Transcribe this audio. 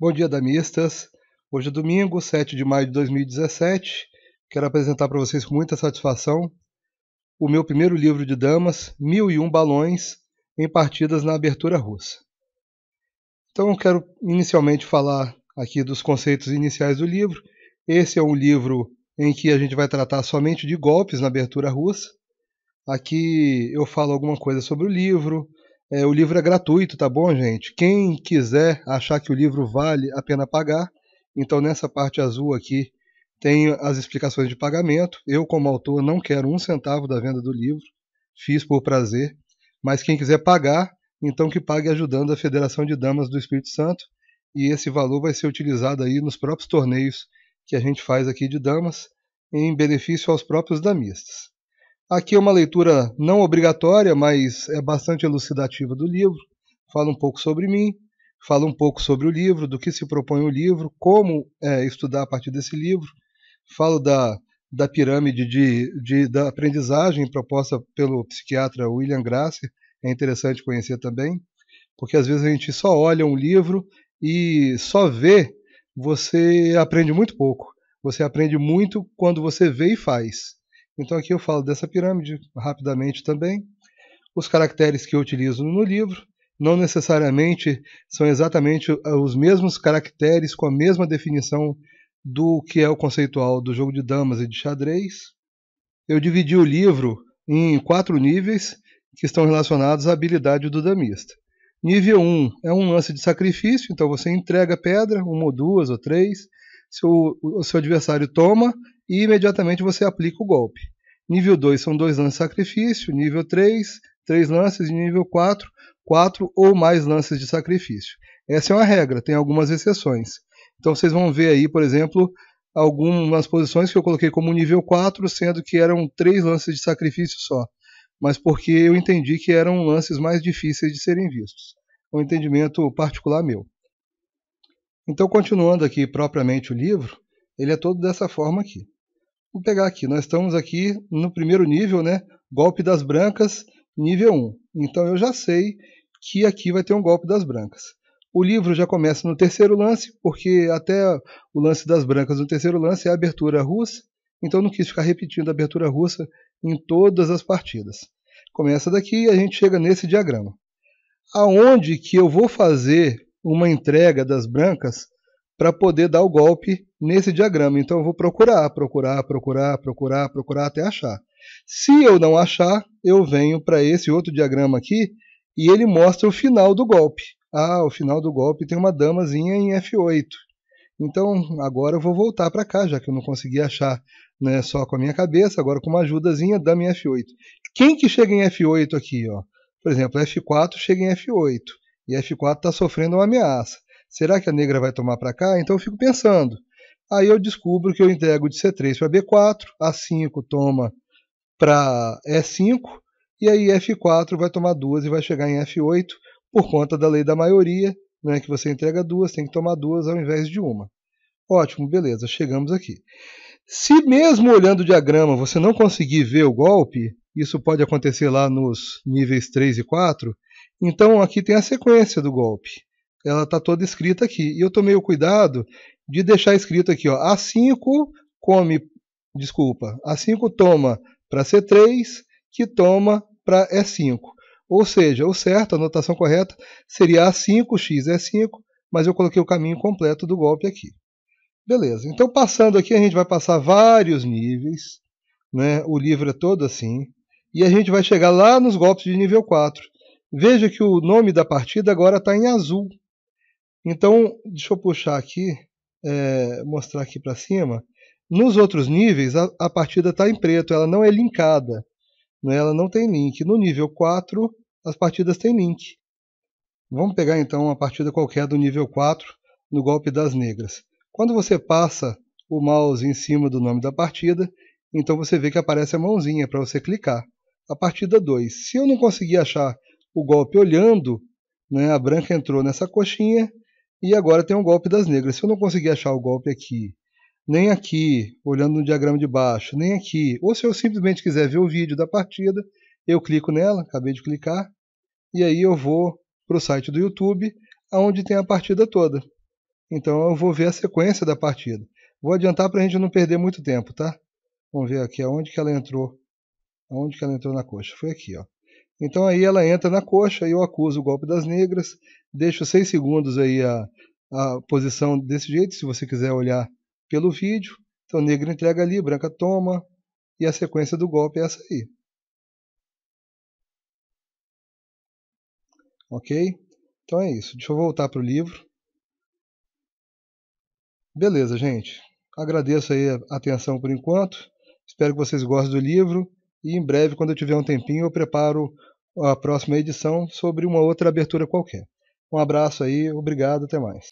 Bom dia, damistas. Hoje é domingo, 7 de maio de 2017. Quero apresentar para vocês com muita satisfação o meu primeiro livro de damas, 1001 balões em partidas na abertura russa. Então, eu quero inicialmente falar aqui dos conceitos iniciais do livro. Esse é um livro em que a gente vai tratar somente de golpes na abertura russa. Aqui eu falo alguma coisa sobre o livro, é, o livro é gratuito, tá bom, gente? Quem quiser achar que o livro vale a pena pagar, então nessa parte azul aqui tem as explicações de pagamento. Eu, como autor, não quero um centavo da venda do livro, fiz por prazer. Mas quem quiser pagar, então que pague ajudando a Federação de Damas do Espírito Santo. E esse valor vai ser utilizado aí nos próprios torneios que a gente faz aqui de damas, em benefício aos próprios damistas. Aqui é uma leitura não obrigatória, mas é bastante elucidativa do livro. Fala um pouco sobre mim, fala um pouco sobre o livro, do que se propõe o livro, como é, estudar a partir desse livro. Falo da, da pirâmide de, de, da aprendizagem proposta pelo psiquiatra William Grasser. É interessante conhecer também, porque às vezes a gente só olha um livro e só vê, você aprende muito pouco. Você aprende muito quando você vê e faz. Então aqui eu falo dessa pirâmide rapidamente também. Os caracteres que eu utilizo no livro não necessariamente são exatamente eh, os mesmos caracteres com a mesma definição do que é o conceitual do jogo de damas e de xadrez. Eu dividi o livro em quatro níveis que estão relacionados à habilidade do damista. Nível 1 é um lance de sacrifício, então você entrega pedra, uma ou duas ou três. Se o, o seu adversário toma, e imediatamente você aplica o golpe. Nível 2 são dois lances de sacrifício, nível 3, três lances, e nível 4, quatro ou mais lances de sacrifício. Essa é uma regra, tem algumas exceções. Então vocês vão ver aí, por exemplo, algumas posições que eu coloquei como nível 4, sendo que eram três lances de sacrifício só. Mas porque eu entendi que eram lances mais difíceis de serem vistos. É um entendimento particular meu. Então, continuando aqui propriamente o livro, ele é todo dessa forma aqui. Vou pegar aqui, nós estamos aqui no primeiro nível, né? Golpe das brancas, nível 1. Então eu já sei que aqui vai ter um golpe das brancas. O livro já começa no terceiro lance, porque até o lance das brancas no terceiro lance é a abertura russa, então não quis ficar repetindo a abertura russa em todas as partidas. Começa daqui e a gente chega nesse diagrama. Aonde que eu vou fazer uma entrega das brancas para poder dar o golpe nesse diagrama. Então eu vou procurar, procurar, procurar, procurar, procurar até achar. Se eu não achar, eu venho para esse outro diagrama aqui e ele mostra o final do golpe. Ah, o final do golpe tem uma damazinha em F8. Então agora eu vou voltar para cá, já que eu não consegui achar né, só com a minha cabeça, agora com uma ajudazinha, dama em F8. Quem que chega em F8 aqui? Ó? Por exemplo, F4 chega em F8 e F4 está sofrendo uma ameaça será que a negra vai tomar para cá? Então eu fico pensando. Aí eu descubro que eu entrego de C3 para B4, A5 toma para E5, e aí F4 vai tomar duas e vai chegar em F8 por conta da lei da maioria, né, que você entrega duas, tem que tomar duas ao invés de uma. Ótimo, beleza, chegamos aqui. Se mesmo olhando o diagrama você não conseguir ver o golpe, isso pode acontecer lá nos níveis 3 e 4, então aqui tem a sequência do golpe ela está toda escrita aqui. E eu tomei o cuidado de deixar escrito aqui, ó, A5 come, desculpa, A5 toma para C3, que toma para E5. Ou seja, o certo, a notação correta, seria A5x E5, mas eu coloquei o caminho completo do golpe aqui. Beleza, então passando aqui, a gente vai passar vários níveis, né? o livro é todo assim, e a gente vai chegar lá nos golpes de nível 4. Veja que o nome da partida agora está em azul. Então, deixa eu puxar aqui, é, mostrar aqui para cima. Nos outros níveis, a, a partida está em preto, ela não é linkada. Né? Ela não tem link. No nível 4, as partidas têm link. Vamos pegar então uma partida qualquer do nível 4 no golpe das negras. Quando você passa o mouse em cima do nome da partida, então você vê que aparece a mãozinha para você clicar. A partida 2. Se eu não conseguir achar o golpe olhando, né, a branca entrou nessa coxinha e agora tem o um golpe das negras. Se eu não conseguir achar o golpe aqui, nem aqui, olhando no diagrama de baixo, nem aqui, ou se eu simplesmente quiser ver o vídeo da partida, eu clico nela, acabei de clicar, e aí eu vou para o site do YouTube, onde tem a partida toda. Então eu vou ver a sequência da partida. Vou adiantar para a gente não perder muito tempo, tá? Vamos ver aqui aonde que ela entrou. Aonde que ela entrou na coxa? Foi aqui, ó. Então aí ela entra na coxa e eu acuso o golpe das negras, deixo seis segundos aí a, a posição desse jeito, se você quiser olhar pelo vídeo. Então negra entrega ali, branca toma, e a sequência do golpe é essa aí. Ok? Então é isso. Deixa eu voltar para o livro. Beleza, gente. Agradeço aí a atenção por enquanto. Espero que vocês gostem do livro. E em breve, quando eu tiver um tempinho, eu preparo a próxima edição sobre uma outra abertura qualquer. Um abraço aí, obrigado, até mais.